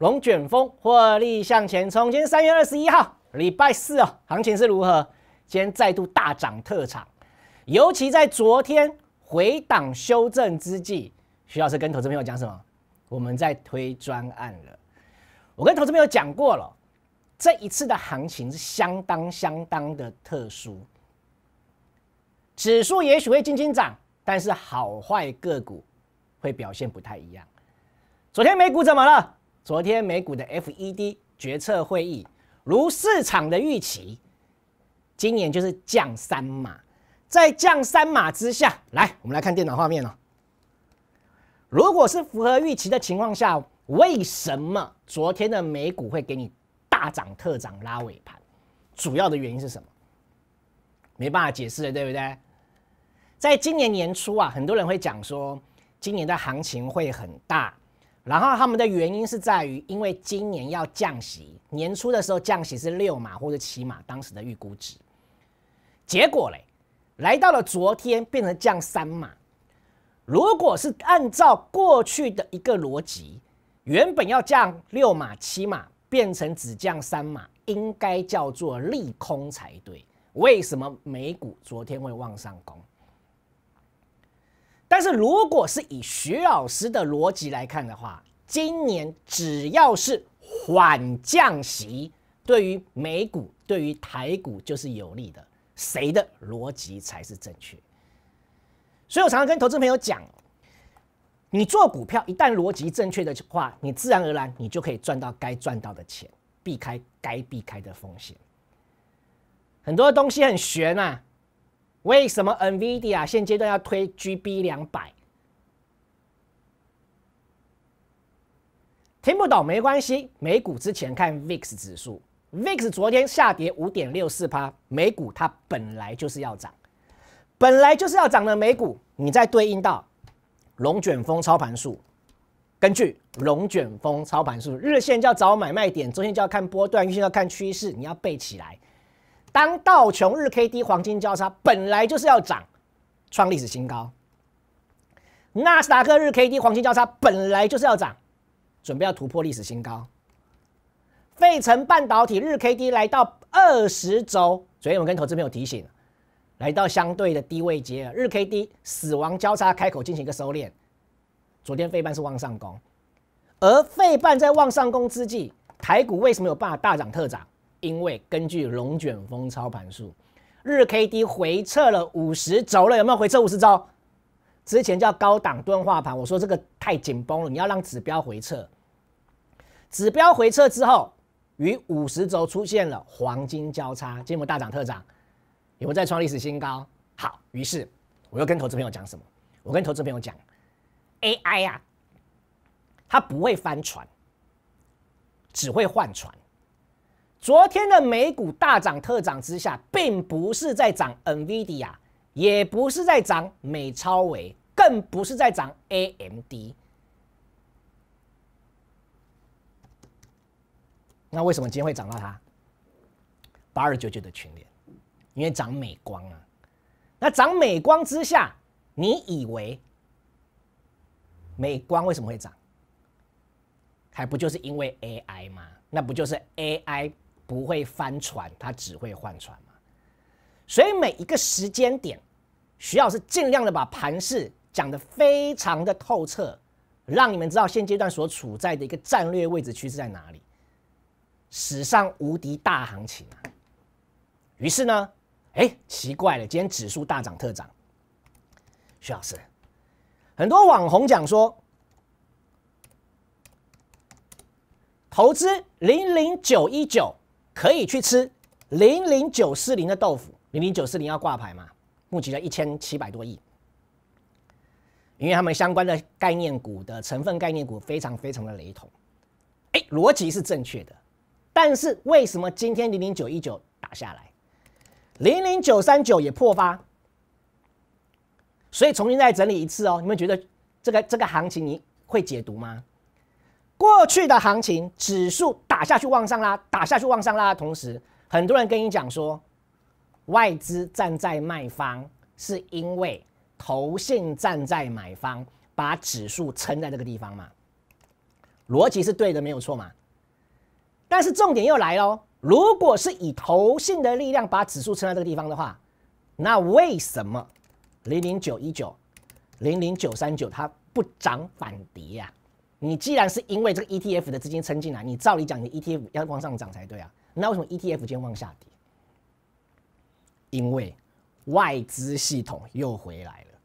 龙卷风获利向前冲，今天三月二十一号，礼拜四哦，行情是如何？今天再度大涨特涨，尤其在昨天回档修正之际，徐老师跟投资朋友讲什么？我们在推专案了。我跟投资朋友讲过了，这一次的行情是相当相当的特殊，指数也许会轻轻涨，但是好坏个股会表现不太一样。昨天美股怎么了？昨天美股的 FED 决策会议，如市场的预期，今年就是降三码，在降三码之下，来我们来看电脑画面哦。如果是符合预期的情况下，为什么昨天的美股会给你大涨特涨拉尾盘？主要的原因是什么？没办法解释的，对不对？在今年年初啊，很多人会讲说，今年的行情会很大。然后他们的原因是在于，因为今年要降息，年初的时候降息是六码或者七码，当时的预估值，结果嘞，来到了昨天变成降三码。如果是按照过去的一个逻辑，原本要降六码、七码，变成只降三码，应该叫做利空才对。为什么美股昨天会往上攻？但是如果是以徐老师的逻辑来看的话，今年只要是缓降息，对于美股、对于台股就是有利的。谁的逻辑才是正确？所以我常常跟投资朋友讲，你做股票一旦逻辑正确的话，你自然而然你就可以赚到该赚到的钱，避开该避开的风险。很多东西很玄啊。为什么 NVIDIA 现阶段要推 GB 两百？听不懂没关系，美股之前看 VIX 指数，VIX 昨天下跌五点六四%，趴美股它本来就是要涨，本来就是要涨的美股，你再对应到龙卷风操盘术，根据龙卷风操盘术，日线就要找买卖点，中线就要看波段，月线要看趋势，你要背起来。当道琼日 K D 黄金交叉本来就是要涨，创历史新高。纳斯达克日 K D 黄金交叉本来就是要涨，准备要突破历史新高。费城半导体日 K D 来到二十周，昨天我跟投资朋友提醒，来到相对的低位阶，日 K D 死亡交叉开口进行一个收敛。昨天费半是往上攻，而费半在往上攻之际，台股为什么有办法大涨特涨？因为根据龙卷风操盘术，日 K D 回撤了五十轴了，有没有回撤五十轴？之前叫高档钝化盘，我说这个太紧绷了，你要让指标回撤。指标回撤之后，与五十轴出现了黄金交叉，金果大涨特涨，有没有再创历史新高？好，于是我又跟投资朋友讲什么？我跟投资朋友讲，A I 呀，它不会翻船，只会换船。昨天的美股大涨特涨之下，并不是在涨 NVIDIA，也不是在涨美超伟，更不是在涨 AMD。那为什么今天会涨到它八二九九的群联，因为涨美光啊。那涨美光之下，你以为美光为什么会涨？还不就是因为 AI 吗？那不就是 AI？不会翻船，他只会换船嘛。所以每一个时间点，徐老师尽量的把盘势讲的非常的透彻，让你们知道现阶段所处在的一个战略位置趋势在哪里。史上无敌大行情啊！于是呢，哎，奇怪了，今天指数大涨特涨。徐老师，很多网红讲说，投资零零九一九。可以去吃零零九四零的豆腐，零零九四零要挂牌嘛？募集了一千七百多亿，因为他们相关的概念股的成分概念股非常非常的雷同，哎，逻辑是正确的，但是为什么今天零零九一九打下来，零零九三九也破发？所以重新再整理一次哦，你们觉得这个这个行情你会解读吗？过去的行情指数打下去往上拉，打下去往上拉，同时很多人跟你讲说，外资站在卖方，是因为投信站在买方，把指数撑在这个地方嘛？逻辑是对的，没有错嘛？但是重点又来喽，如果是以投信的力量把指数撑在这个地方的话，那为什么零零九一九、零零九三九它不涨反跌呀？你既然是因为这个 ETF 的资金撑进来，你照理讲，你 ETF 要往上涨才对啊。那为什么 ETF 今天往下跌？因为外资系统又回来了，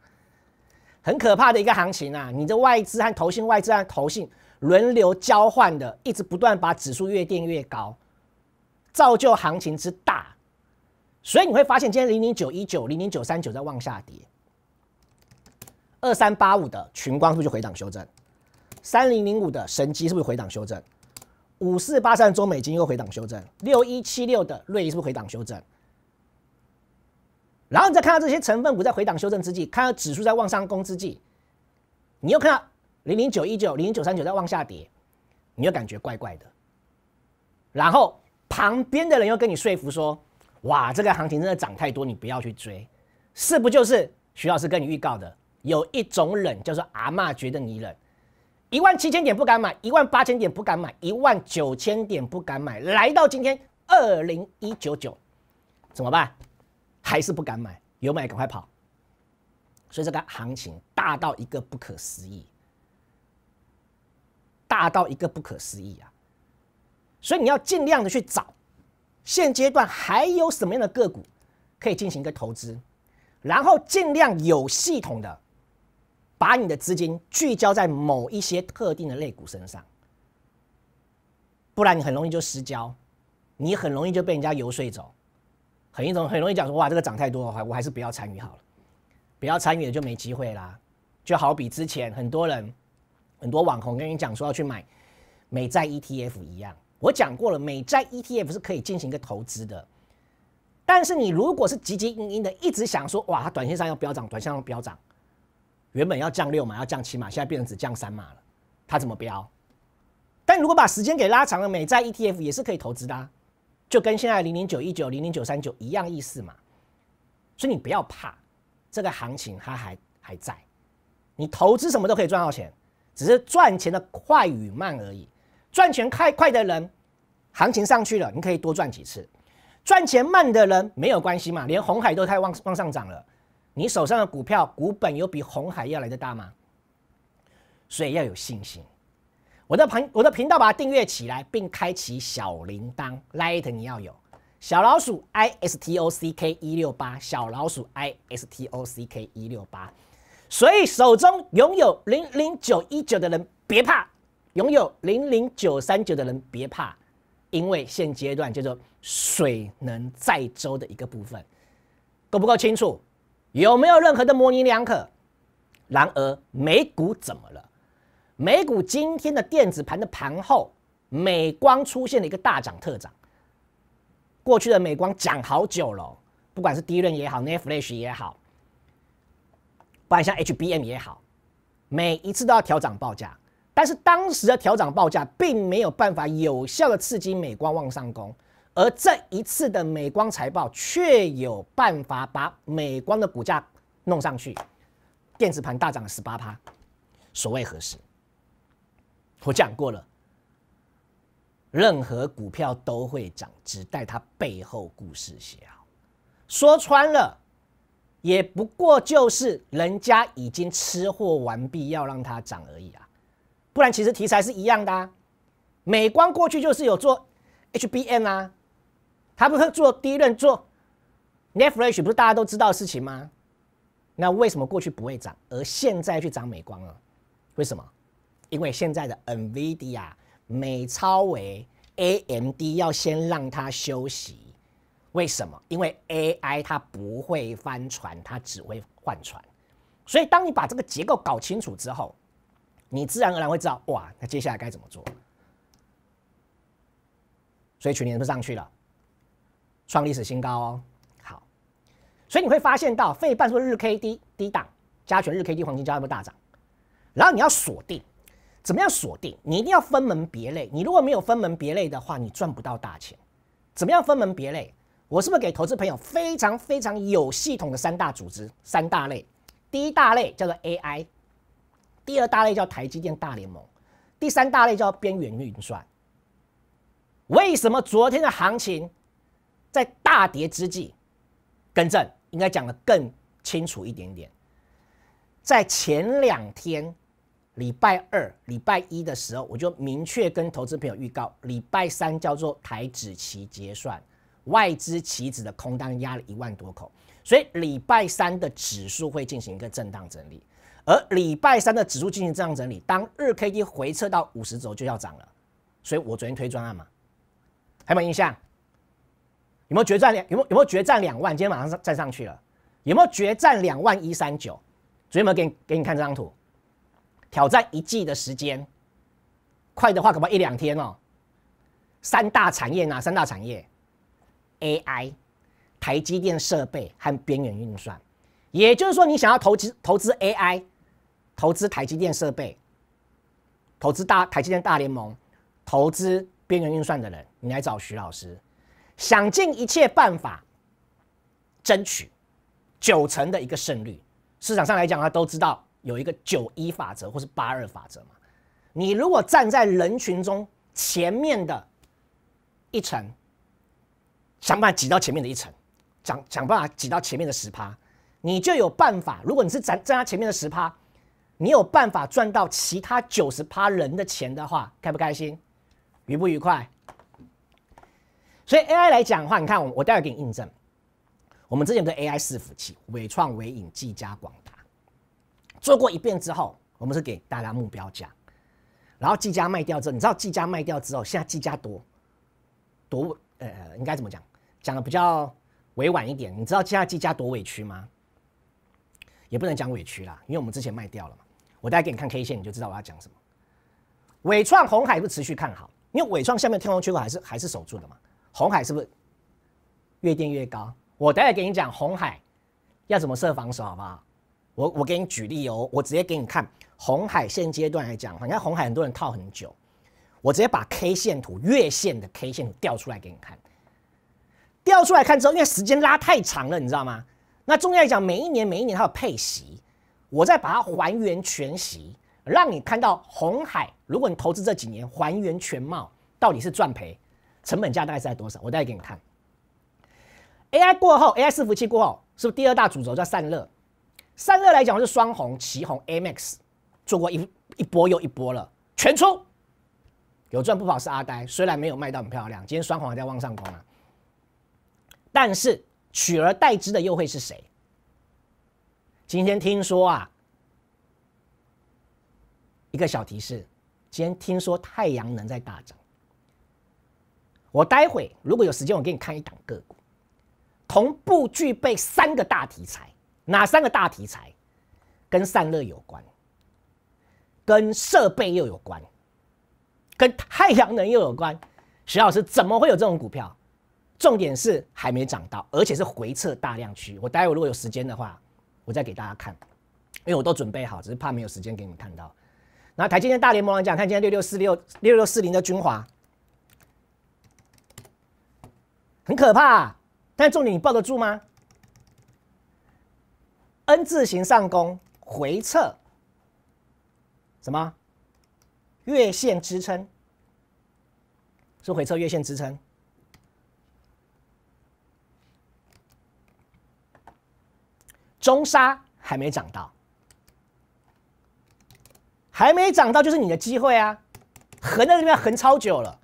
很可怕的一个行情啊！你的外资和投信外资和投信轮流交换的，一直不断把指数越垫越高，造就行情之大。所以你会发现，今天零零九一九、零零九三九在往下跌，二三八五的群光是不是回档修正？三零零五的神机是不是回档修正？五四八三中美金又回档修正？六一七六的瑞仪是不是回档修正？然后你再看到这些成分股在回档修正之际，看到指数在往上攻之际，你又看到零零九一九、零零九三九在往下跌，你又感觉怪怪的。然后旁边的人又跟你说服说：“哇，这个行情真的涨太多，你不要去追。”是不就是徐老师跟你预告的？有一种冷，叫做阿妈觉得你冷。一万七千点不敢买，一万八千点不敢买，一万九千点不敢买，来到今天二零一九九，怎么办？还是不敢买，有买赶快跑。所以这个行情大到一个不可思议，大到一个不可思议啊！所以你要尽量的去找，现阶段还有什么样的个股可以进行一个投资，然后尽量有系统的。把你的资金聚焦在某一些特定的类股身上，不然你很容易就失焦，你很容易就被人家游说走，很一种很容易讲说哇，这个涨太多了，我还是不要参与好了，不要参与了就没机会啦。就好比之前很多人很多网红跟你讲说要去买美债 ETF 一样，我讲过了，美债 ETF 是可以进行一个投资的，但是你如果是急急营营的一直想说哇，它短线上要飙涨，短线上飙涨。原本要降六嘛，要降七嘛，现在变成只降三嘛了，它怎么标？但如果把时间给拉长了，美债 ETF 也是可以投资的啊，就跟现在零零九一九、零零九三九一样意思嘛。所以你不要怕，这个行情它还还在。你投资什么都可以赚到钱，只是赚钱的快与慢而已。赚钱快快的人，行情上去了，你可以多赚几次；赚钱慢的人没有关系嘛，连红海都太往往上涨了。你手上的股票股本有比红海要来的大吗？所以要有信心。我的频我的频道把它订阅起来，并开启小铃铛 light，你要有小老鼠 i s t o c k 一六八，小老鼠 i s t o c k 一六八。所以手中拥有零零九一九的人别怕，拥有零零九三九的人别怕，因为现阶段叫做水能载舟的一个部分，够不够清楚？有没有任何的模棱两可？然而，美股怎么了？美股今天的电子盘的盘后，美光出现了一个大涨特涨。过去的美光涨好久了，不管是第一轮也好 n e t f l i s h 也好，不然像 HBM 也好，每一次都要调涨报价，但是当时的调涨报价并没有办法有效的刺激美光往上攻。而这一次的美光财报却有办法把美光的股价弄上去，电子盘大涨了十八趴，所谓何事？我讲过了，任何股票都会涨，只待它背后故事写好。说穿了，也不过就是人家已经吃货完毕，要让它涨而已啊！不然其实题材是一样的啊。美光过去就是有做 HBM 啊。他不是做第一轮做 n e t f l i x 不是大家都知道的事情吗？那为什么过去不会涨，而现在去涨美光了？为什么？因为现在的 NVIDIA、美超为 AMD 要先让它休息。为什么？因为 AI 它不会翻船，它只会换船。所以，当你把这个结构搞清楚之后，你自然而然会知道哇，那接下来该怎么做？所以全年不上去了。创历史新高哦，好，所以你会发现到费半数日 K 低低档，加权日 K 低，黄金交易部大涨，然后你要锁定，怎么样锁定？你一定要分门别类，你如果没有分门别类的话，你赚不到大钱。怎么样分门别类？我是不是给投资朋友非常非常有系统的三大组织三大类？第一大类叫做 AI，第二大类叫台积电大联盟，第三大类叫边缘运算。为什么昨天的行情？在大跌之际，更正应该讲的更清楚一点点。在前两天，礼拜二、礼拜一的时候，我就明确跟投资朋友预告，礼拜三叫做台指期结算，外资期指的空单压了一万多口，所以礼拜三的指数会进行一个震荡整理。而礼拜三的指数进行震荡整理，当日 K 一回撤到五十轴就要涨了，所以我昨天推专案嘛，还有没有印象？有没有决战两？有没有有没有决战两万？今天马上站上去了。有没有决战两万一三九？昨天有没有给给你看这张图？挑战一季的时间，快的话可以一两天哦。三大产业哪三大产业？AI、台积电设备和边缘运算。也就是说，你想要投资投资 AI、投资台积电设备、投资大台积电大联盟、投资边缘运算的人，你来找徐老师。想尽一切办法争取九成的一个胜率。市场上来讲啊，都知道有一个九一法则或是八二法则嘛。你如果站在人群中前面的一层，想办法挤到前面的一层，想想办法挤到前面的十趴，你就有办法。如果你是站在他前面的十趴，你有办法赚到其他九十趴人的钱的话，开不开心？愉不愉快？所以 AI 来讲的话，你看我我待会给你印证。我们之前的 AI 伺服器，伟创、伟影、技嘉、广达做过一遍之后，我们是给大家目标价。然后技嘉卖掉之后，你知道技嘉卖掉之后，现在技嘉多多呃，应该怎么讲？讲的比较委婉一点，你知道现在技嘉多委屈吗？也不能讲委屈啦，因为我们之前卖掉了嘛。我待会给你看 K 线，你就知道我要讲什么。伟创红海不持续看好，因为伟创下面天空缺口还是还是守住的嘛。红海是不是越垫越高？我待会给你讲红海要怎么设防守，好不好？我我给你举例哦，我直接给你看红海现阶段来讲，你看红海很多人套很久，我直接把 K 线图月线的 K 线调出来给你看。调出来看之后，因为时间拉太长了，你知道吗？那重要来讲，每一年每一年它有配息，我再把它还原全息，让你看到红海，如果你投资这几年还原全貌，到底是赚赔。成本价大概是在多少？我带给你看。AI 过后，AI 服器过后，是不是第二大主轴在散热？散热来讲，是双红、旗红、AMX 做过一一波又一波了，全出，有赚不跑是阿呆。虽然没有卖到很漂亮，今天双红还在往上攻啊。但是取而代之的又会是谁？今天听说啊，一个小提示，今天听说太阳能在大涨。我待会如果有时间，我给你看一档个股，同步具备三个大题材，哪三个大题材？跟散热有关，跟设备又有关，跟太阳能又有关。徐老师怎么会有这种股票？重点是还没涨到，而且是回撤大量区。我待会如果有时间的话，我再给大家看，因为我都准备好，只是怕没有时间给你们看到。然后台积电大联盟来讲，看今天六六四六六六四零的军华。很可怕，但重点你抱得住吗？N 字形上攻回撤，什么月线支撑是回撤月线支撑？中沙还没涨到，还没涨到就是你的机会啊！横在那边横超久了，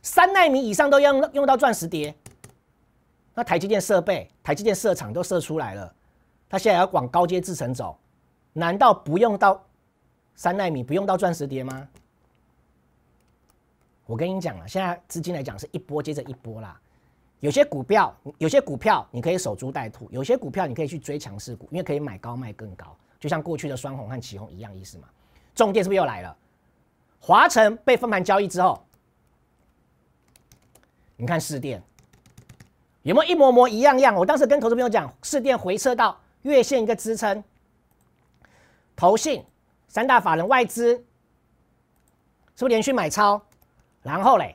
三纳米以上都要用用到钻石跌。那台积电设备、台积电设厂都设出来了，它现在要往高阶制程走，难道不用到三纳米、不用到钻石碟吗？我跟你讲了，现在资金来讲是一波接着一波啦。有些股票、有些股票你可以守株待兔，有些股票你可以去追强势股，因为可以买高卖更高，就像过去的双红和起红一样意思嘛。重电是不是又来了？华晨被分盘交易之后，你看市电。有没有一模模一样样？我当时跟投资朋友讲，市电回撤到月线一个支撑，投信、三大法人、外资，是不是连续买超？然后嘞，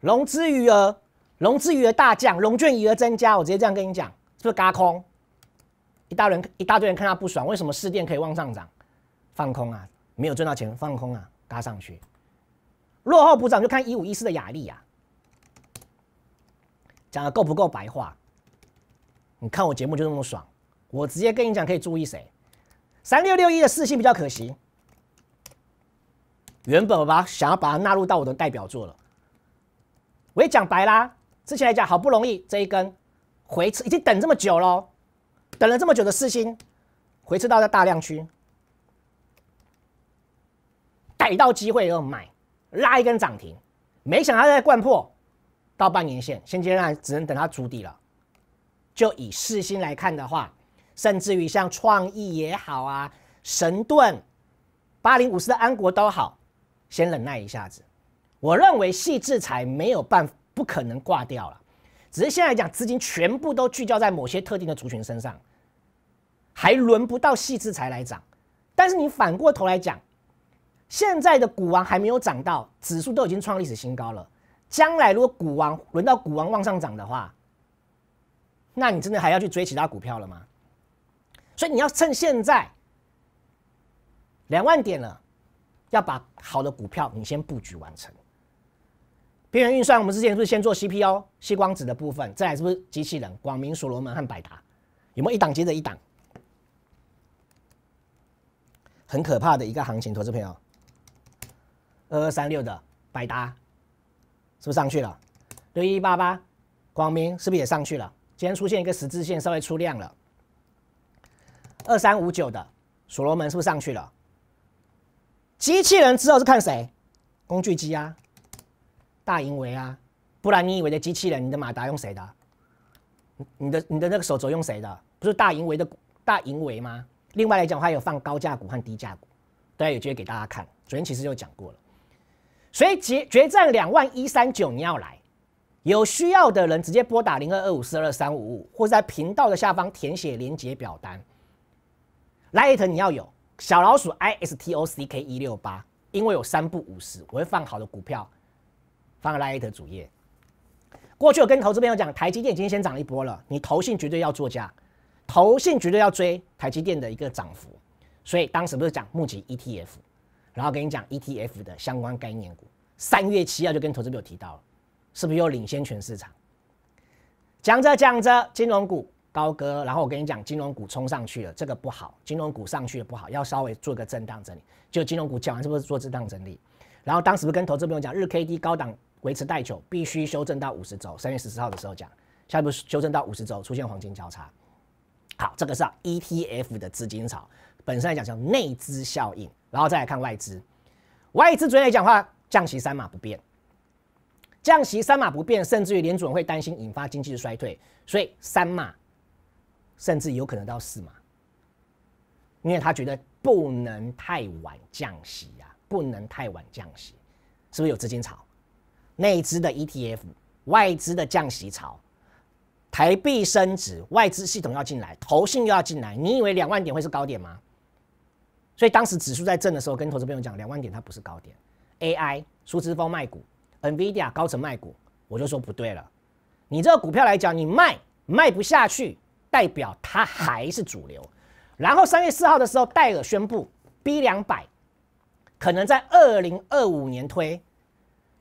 融资余额、融资余额大降，融券余额增加。我直接这样跟你讲，是不是嘎空？一大人一大堆人看他不爽，为什么市电可以往上涨？放空啊，没有赚到钱，放空啊，嘎上去，落后补涨就看一五一四的雅力啊。讲的够不够白话？你看我节目就那么爽，我直接跟你讲可以注意谁。三六六一的四星比较可惜，原本把想要把它纳入到我的代表作了，我也讲白啦。之前来讲好不容易这一根回撤，已经等这么久了，等了这么久的四星回撤到在大量区，逮到机会就买，拉一根涨停，没想到在掼破。到半年线，现阶段只能等它筑底了。就以四星来看的话，甚至于像创意也好啊，神盾、八零五四的安国都好，先忍耐一下子。我认为细制裁没有办不可能挂掉了，只是现在讲资金全部都聚焦在某些特定的族群身上，还轮不到细制裁来涨。但是你反过头来讲，现在的股王还没有涨到，指数都已经创历史新高了。将来如果股王轮到股王往上涨的话，那你真的还要去追其他股票了吗？所以你要趁现在两万点了，要把好的股票你先布局完成。边缘运算，我们之前是不是先做 CPU、吸光子的部分？再来是不是机器人？广明、所罗门和百达有没有一档接着一档？很可怕的一个行情，投资朋友，二二三六的百达。是不是上去了？六一八八，光明是不是也上去了？今天出现一个十字线，稍微出量了。二三五九的所罗门是不是上去了？机器人之后是看谁？工具机啊，大银维啊，不然你以为的机器人，你的马达用谁的？你的你的那个手镯用谁的？不是大银维的大银维吗？另外来讲，他有放高价股和低价股，大家有机会给大家看，昨天其实就讲过了。所以决决战两万一三九，你要来，有需要的人直接拨打零二二五四二三五五，或在频道的下方填写连接表单。Light 你要有小老鼠 I S T O C K 一六八，因为有三不五十，我会放好的股票，放莱 t 主页。过去我跟投资朋友讲，台积电今天先涨一波了，你投信绝对要做加，投信绝对要追台积电的一个涨幅，所以当时不是讲募集 E T F。然后跟你讲 ETF 的相关概念股，三月七号就跟投资朋友提到了，是不是又领先全市场？讲着讲着，金融股高歌，然后我跟你讲，金融股冲上去了，这个不好，金融股上去了不好，要稍微做个震荡整理。就金融股讲完是不是做震荡整理？然后当时不是跟投资朋友讲，日 K D 高档维持待久，必须修正到五十周。三月十四号的时候讲，下一步修正到五十周出现黄金交叉。好，这个是 ETF 的资金潮，本身来讲叫内资效应。然后再来看外资，外资嘴上讲话降息三码不变，降息三码不变，甚至于联准会担心引发经济的衰退，所以三码甚至有可能到四码，因为他觉得不能太晚降息啊，不能太晚降息，是不是有资金潮？内资的 ETF，外资的降息潮，台币升值，外资系统要进来，投信又要进来，你以为两万点会是高点吗？所以当时指数在震的时候，跟投资朋友讲，两万点它不是高点。AI、苏职峰卖股，NVIDIA 高层卖股，我就说不对了。你这个股票来讲，你卖卖不下去，代表它还是主流。然后三月四号的时候，戴尔宣布 B 两百可能在二零二五年推。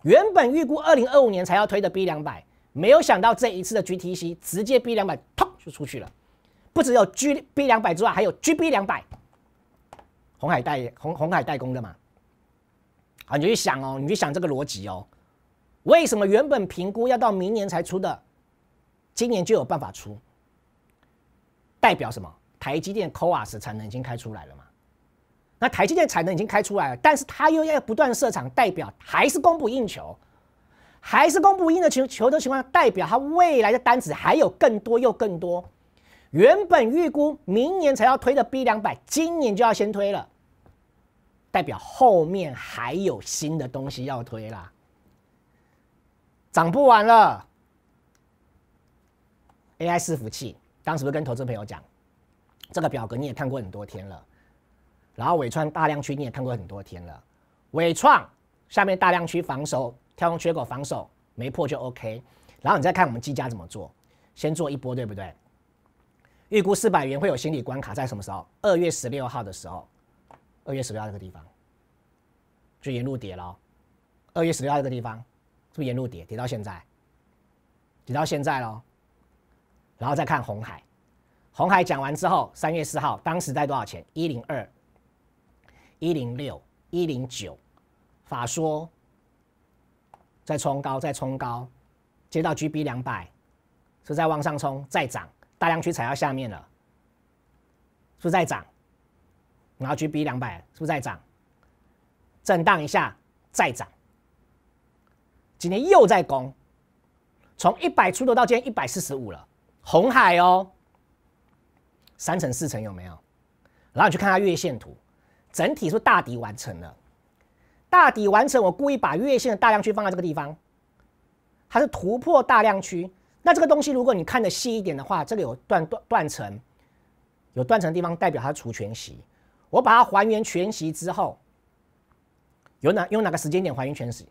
原本预估二零二五年才要推的 B 两百，没有想到这一次的 GTC 直接 B 两百，突就出去了。不只有 G B 两百之外，还有 G B 两百。红海代红红海代工的嘛，啊，你就去想哦，你去想这个逻辑哦，为什么原本评估要到明年才出的，今年就有办法出？代表什么？台积电 c o a s 产能已经开出来了嘛？那台积电产能已经开出来了，但是它又要不断设厂，代表还是供不应求，还是供不应的求求的情况，代表它未来的单子还有更多又更多。原本预估明年才要推的 B 两百，今年就要先推了，代表后面还有新的东西要推啦，涨不完了。AI 伺服器当时不是跟投资朋友讲，这个表格你也看过很多天了，然后伟创大量区你也看过很多天了，伟创下面大量区防守跳空缺口防守没破就 OK，然后你再看我们技嘉怎么做，先做一波对不对？预估四百元会有心理关卡，在什么时候？二月十六号的时候，二月十六号这个地方，就沿路跌喽。二月十六号这个地方，是是沿路跌，跌到现在，跌到现在喽。然后再看红海，红海讲完之后，三月四号，当时在多少钱？一零二、一零六、一零九，法说再冲高，再冲高，接到 G B 两百，是在往上冲，再涨。大量区踩到下面了，是不是在涨？然后去 B 两百，是不是在涨？震荡一下，再涨。今天又在攻，从一百出头到今天一百四十五了，红海哦，三成四成有没有？然后你去看它月线图，整体是大底完成了，大底完成，我故意把月线的大量区放在这个地方，它是突破大量区。那这个东西，如果你看的细一点的话，这个有断断断层，有断层的地方代表它除全息。我把它还原全息之后，有哪用哪个时间点还原全息？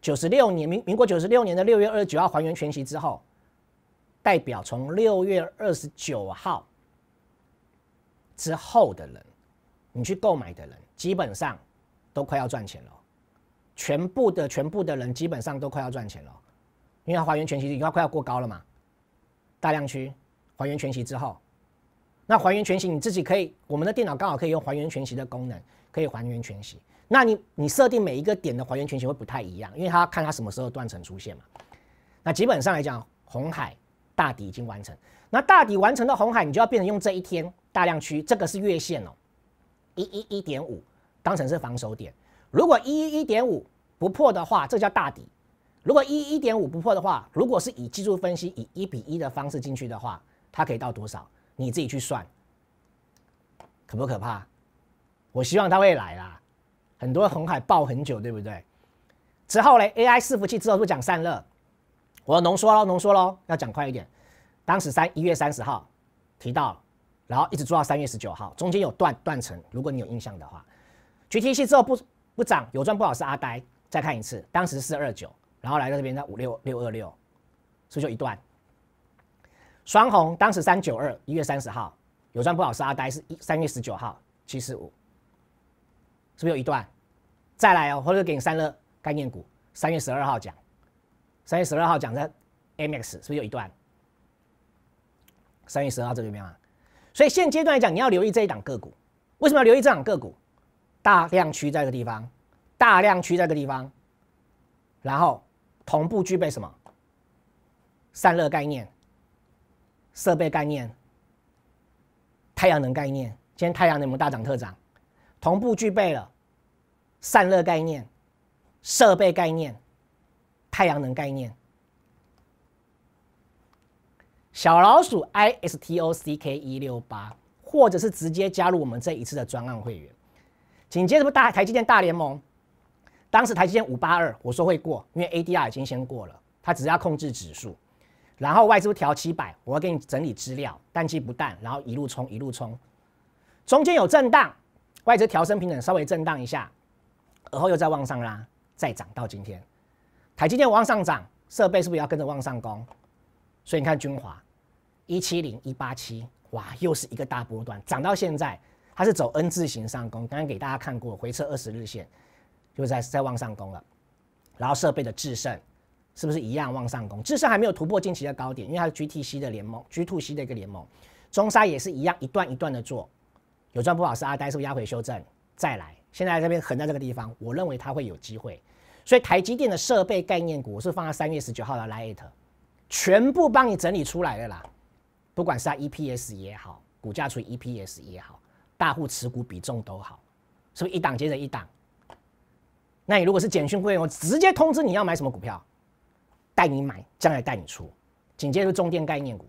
九十六年，民民国九十六年的六月二十九号还原全息之后，代表从六月二十九号之后的人，你去购买的人，基本上都快要赚钱了。全部的全部的人，基本上都快要赚钱了。因为它还原全息，已经它快要过高了嘛，大量区还原全息之后，那还原全息你自己可以，我们的电脑刚好可以用还原全息的功能，可以还原全息。那你你设定每一个点的还原全息会不太一样，因为它看它什么时候断层出现嘛。那基本上来讲，红海大底已经完成。那大底完成的红海，你就要变成用这一天大量区，这个是月线哦，一一一点五当成是防守点。如果一一一点五不破的话，这叫大底。如果一一点五不破的话，如果是以技术分析，以一比一的方式进去的话，它可以到多少？你自己去算，可不可怕？我希望它会来啦。很多红海爆很久，对不对？之后呢 a i 伺服器之后不讲散热，我浓缩喽，浓缩喽，要讲快一点。当时三一月三十号提到，然后一直做到三月十九号，中间有断断层。如果你有印象的话，g t 器之后不不涨，有赚不好是阿呆。再看一次，当时是二九。然后来到这边，在五六六二六，是不是就一段？双红当时三九二，一月三十号有赚不好是阿呆，是一三月十九号七十五，是不是有一段？再来哦，或者给你三热概念股，三月十二号讲，三月十二号讲的 A X 是不是有一段？三月十二号这里面啊，所以现阶段来讲，你要留意这一档个股，为什么要留意这档个股？大量区在这个地方，大量区在这个地方，然后。同步具备什么？散热概念、设备概念、太阳能概念。今天太阳能有大涨特涨，同步具备了散热概念、设备概念、太阳能概念。小老鼠 I S T O C K 一六八，或者是直接加入我们这一次的专案会员。紧接着不大台积电大联盟。当时台积电五八二，我说会过，因为 ADR 已经先过了，它只要控制指数，然后外资调七百，我会给你整理资料，淡季不淡，然后一路冲一路冲，中间有震荡，外资调升平等稍微震荡一下，而后又再往上拉，再涨到今天，台积电往上涨，设备是不是要跟着往上攻？所以你看君华一七零一八七，哇，又是一个大波段，涨到现在，它是走 N 字形上攻，刚刚给大家看过回撤二十日线。就在在往上攻了，然后设备的制胜是不是一样往上攻？制胜还没有突破近期的高点，因为它是 GTC 的联盟，GTC 的一个联盟，中沙也是一样，一段一段的做，有赚不好是阿呆，是不是压回修正再来？现在这边横在这个地方，我认为它会有机会。所以台积电的设备概念股是放在三月十九号的 Light，全部帮你整理出来的啦，不管是它 EPS 也好，股价除 EPS 也好，大户持股比重都好，是不是一档接着一档？那你如果是简讯会员，我直接通知你要买什么股票，带你买，将来带你出。紧接着，中电概念股，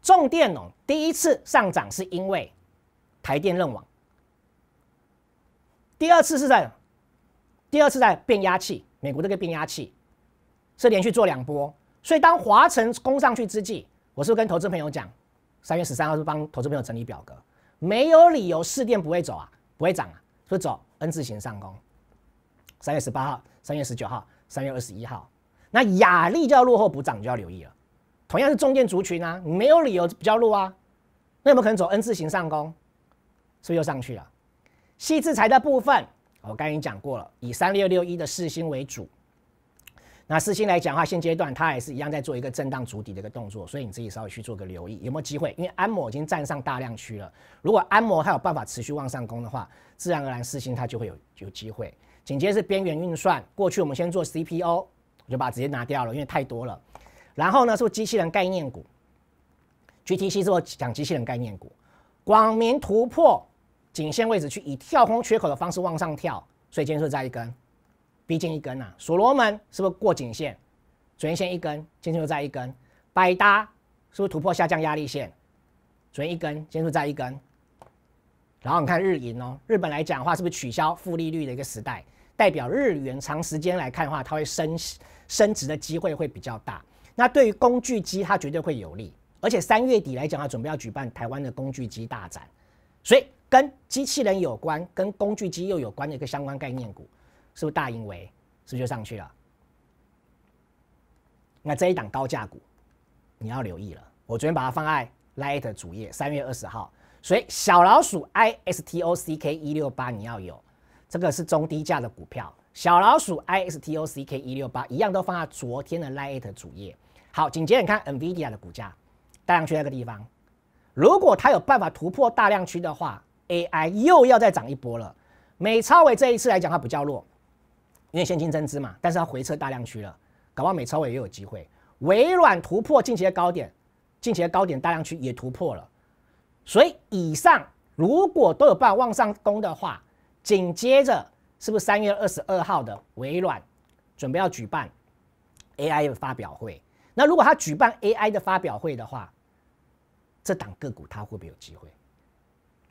重电哦，第一次上涨是因为台电认网，第二次是在第二次在变压器，美国这个变压器是连续做两波。所以当华晨攻上去之际，我是不跟投资朋友讲，三月十三号是帮投资朋友整理表格，没有理由市电不会走啊，不会涨啊，是走 N 字形上攻。三月十八号、三月十九号、三月二十一号，那雅力就要落后补涨，就要留意了。同样是中建族群啊，没有理由比较弱啊。那有没有可能走 N 字形上攻？是不是又上去了？细制材的部分，我刚已经讲过了，以三六六一的四星为主。那四星来讲的话，现阶段它还是一样在做一个震荡筑底的一个动作，所以你自己稍微去做个留意，有没有机会？因为安摩已经站上大量区了，如果安摩它有办法持续往上攻的话，自然而然四星它就会有有机会。紧接着是边缘运算，过去我们先做 c p o 我就把它直接拿掉了，因为太多了。然后呢，是不机器人概念股？g t c 是不讲机器人概念股？广明突破颈线位置去以跳空缺口的方式往上跳，所以今天是在一根逼近一根呐。所罗门是不是过颈线？天线一根，今天就在一根。百搭是不是突破下降压力线？昨天一根，今天是在一根。然后你看日银哦，日本来讲的话，是不是取消负利率的一个时代，代表日元长时间来看的话，它会升升值的机会会比较大。那对于工具机，它绝对会有利。而且三月底来讲它准备要举办台湾的工具机大展，所以跟机器人有关、跟工具机又有关的一个相关概念股，是不是大盈为，是不是就上去了？那这一档高价股，你要留意了。我昨天把它放在 Lite 主页，三月二十号。所以小老鼠 i s t o c k 一六八你要有，这个是中低价的股票。小老鼠 i s t o c k 一六八一样都放在昨天的 Light 主页。好，紧接着你看 Nvidia 的股价，大量区那个地方，如果它有办法突破大量区的话，AI 又要再涨一波了。美超伟这一次来讲它比较弱，因为现金增资嘛，但是它回撤大量区了，搞不好美超伟也有机会。微软突破近期的高点，近期的高点大量区也突破了。所以以上如果都有办法往上攻的话，紧接着是不是三月二十二号的微软准备要举办 AI 的发表会？那如果他举办 AI 的发表会的话，这档个股它会不会有机会？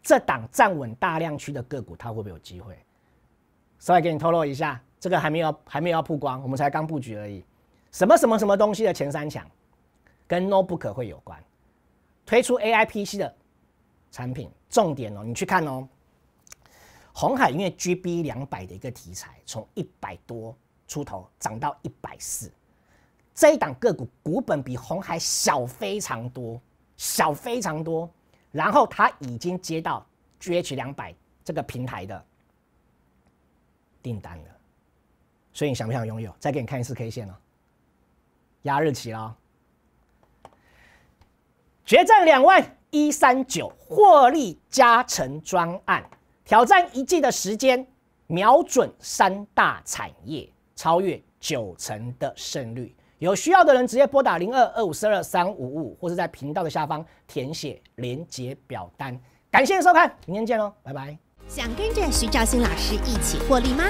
这档站稳大量区的个股它会不会有机会？稍微给你透露一下，这个还没有还没有要曝光，我们才刚布局而已。什么什么什么东西的前三强，跟 Notebook 会有关，推出 AI PC 的。产品重点哦，你去看哦。红海因为 G B 两百的一个题材，从一百多出头涨到一百四，这一档个股股本比红海小非常多，小非常多，然后它已经接到 G H 两百这个平台的订单了，所以你想不想拥有？再给你看一次 K 线哦，压日期了。决战两万。一三九获利加成专案，挑战一季的时间，瞄准三大产业，超越九成的胜率。有需要的人直接拨打零二二五四二三五五，或是在频道的下方填写连接表单。感谢收看，明天见喽，拜拜。想跟着徐兆新老师一起获利吗？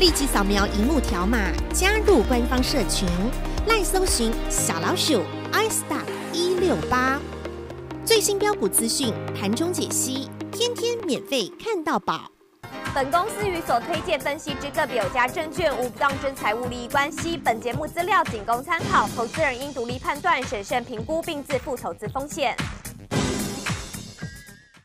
立即扫描荧幕条码，加入官方社群。赖搜寻小老鼠，i s t a r 一六八。最新标股资讯、盘中解析，天天免费看到宝。本公司与所推荐分析之个别有家证券无不当之财务利益关系。本节目资料仅供参考，投资人应独立判断、审慎评估并自负投资风险。